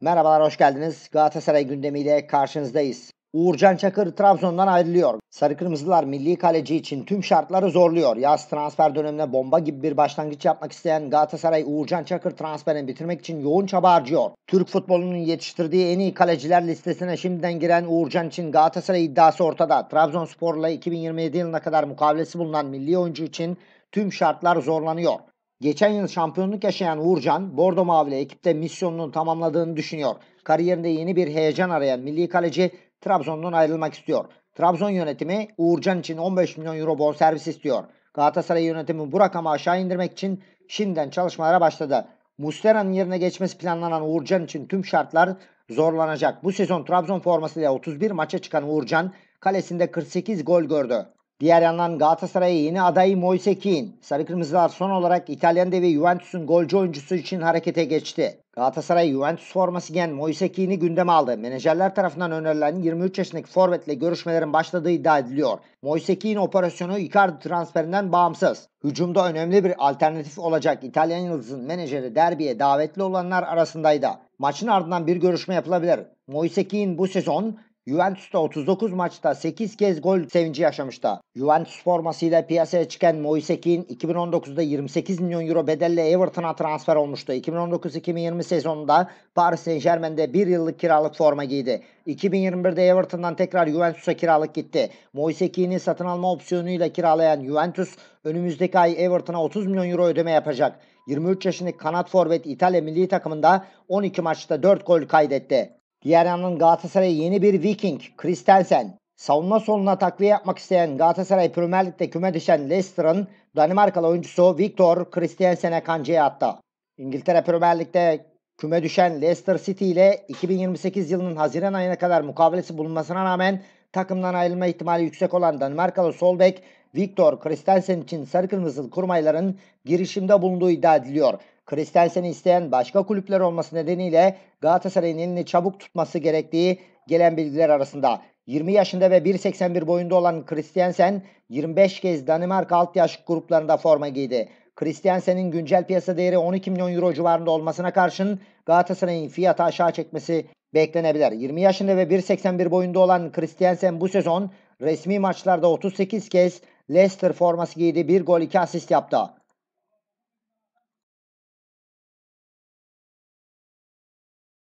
Merhabalar hoş geldiniz. Galatasaray gündemiyle karşınızdayız. Uğurcan Çakır Trabzon'dan ayrılıyor. Sarı Kırmızılar milli kaleci için tüm şartları zorluyor. Yaz transfer dönemine bomba gibi bir başlangıç yapmak isteyen Galatasaray Uğurcan Çakır transferini bitirmek için yoğun çaba harcıyor. Türk futbolunun yetiştirdiği en iyi kaleciler listesine şimdiden giren Uğurcan için Galatasaray iddiası ortada. Trabzonspor'la 2027 yılına kadar mukavelesi bulunan milli oyuncu için tüm şartlar zorlanıyor. Geçen yıl şampiyonluk yaşayan Uğurcan, Bordo maviyle ekipte misyonunu tamamladığını düşünüyor. Kariyerinde yeni bir heyecan arayan milli kaleci Trabzon'dan ayrılmak istiyor. Trabzon yönetimi Uğurcan için 15 milyon euro bonservis istiyor. Galatasaray yönetimi bu rakamı aşağı indirmek için şimdiden çalışmalara başladı. Mustera'nın yerine geçmesi planlanan Uğurcan için tüm şartlar zorlanacak. Bu sezon Trabzon formasıyla 31 maça çıkan Uğurcan kalesinde 48 gol gördü. Diğer yandan Galatasaray'a yeni adayı Moise Kean. Sarı Kırmızılar son olarak İtalyan ve Juventus'un golcü oyuncusu için harekete geçti. Galatasaray Juventus forması giyen Moise Kean'i gündeme aldı. Menajerler tarafından önerilen 23 yaşındaki forvetle görüşmelerin başladığı iddia ediliyor. Moise Kean operasyonu Icardi transferinden bağımsız. Hücumda önemli bir alternatif olacak İtalyan yıldızın menajeri derbiye davetli olanlar arasındaydı. Maçın ardından bir görüşme yapılabilir. Moise Kean bu sezon Juventus'ta 39 maçta 8 kez gol sevinci yaşamıştı. Juventus formasıyla piyasaya çıkan Moise Kean 2019'da 28 milyon euro bedelle Everton'a transfer olmuştu. 2019-2020 sezonunda Paris Saint Germain'de 1 yıllık kiralık forma giydi. 2021'de Everton'dan tekrar Juventus'a kiralık gitti. Moise Kean'i satın alma opsiyonuyla kiralayan Juventus önümüzdeki ay Everton'a 30 milyon euro ödeme yapacak. 23 yaşındaki kanat forvet İtalya milli takımında 12 maçta 4 gol kaydetti. Diğer yandan Galatasaray yeni bir Viking, Kristensen, Savunma soluna takviye yapmak isteyen Galatasaray Premier Lig'de küme düşen Leicester'ın Danimarkalı oyuncusu Victor Kristensen'e kancaya attı. İngiltere Premier Lig'de küme düşen Leicester City ile 2028 yılının Haziran ayına kadar mukavelesi bulunmasına rağmen takımdan ayrılma ihtimali yüksek olan Danimarkalı sol bek Victor Christensen için sarı kırmızılı kurmayların girişimde bulunduğu iddia ediliyor. Christensen'i isteyen başka kulüpler olması nedeniyle Galatasaray'ın elini çabuk tutması gerektiği gelen bilgiler arasında. 20 yaşında ve 1.81 boyunda olan Kristensen 25 kez Danimarka alt yaş gruplarında forma giydi. Kristensen'in güncel piyasa değeri 12 milyon euro civarında olmasına karşın Galatasaray'ın fiyatı aşağı çekmesi beklenebilir. 20 yaşında ve 1.81 boyunda olan Kristensen bu sezon resmi maçlarda 38 kez Leicester forması giydi, bir gol iki asist yaptı.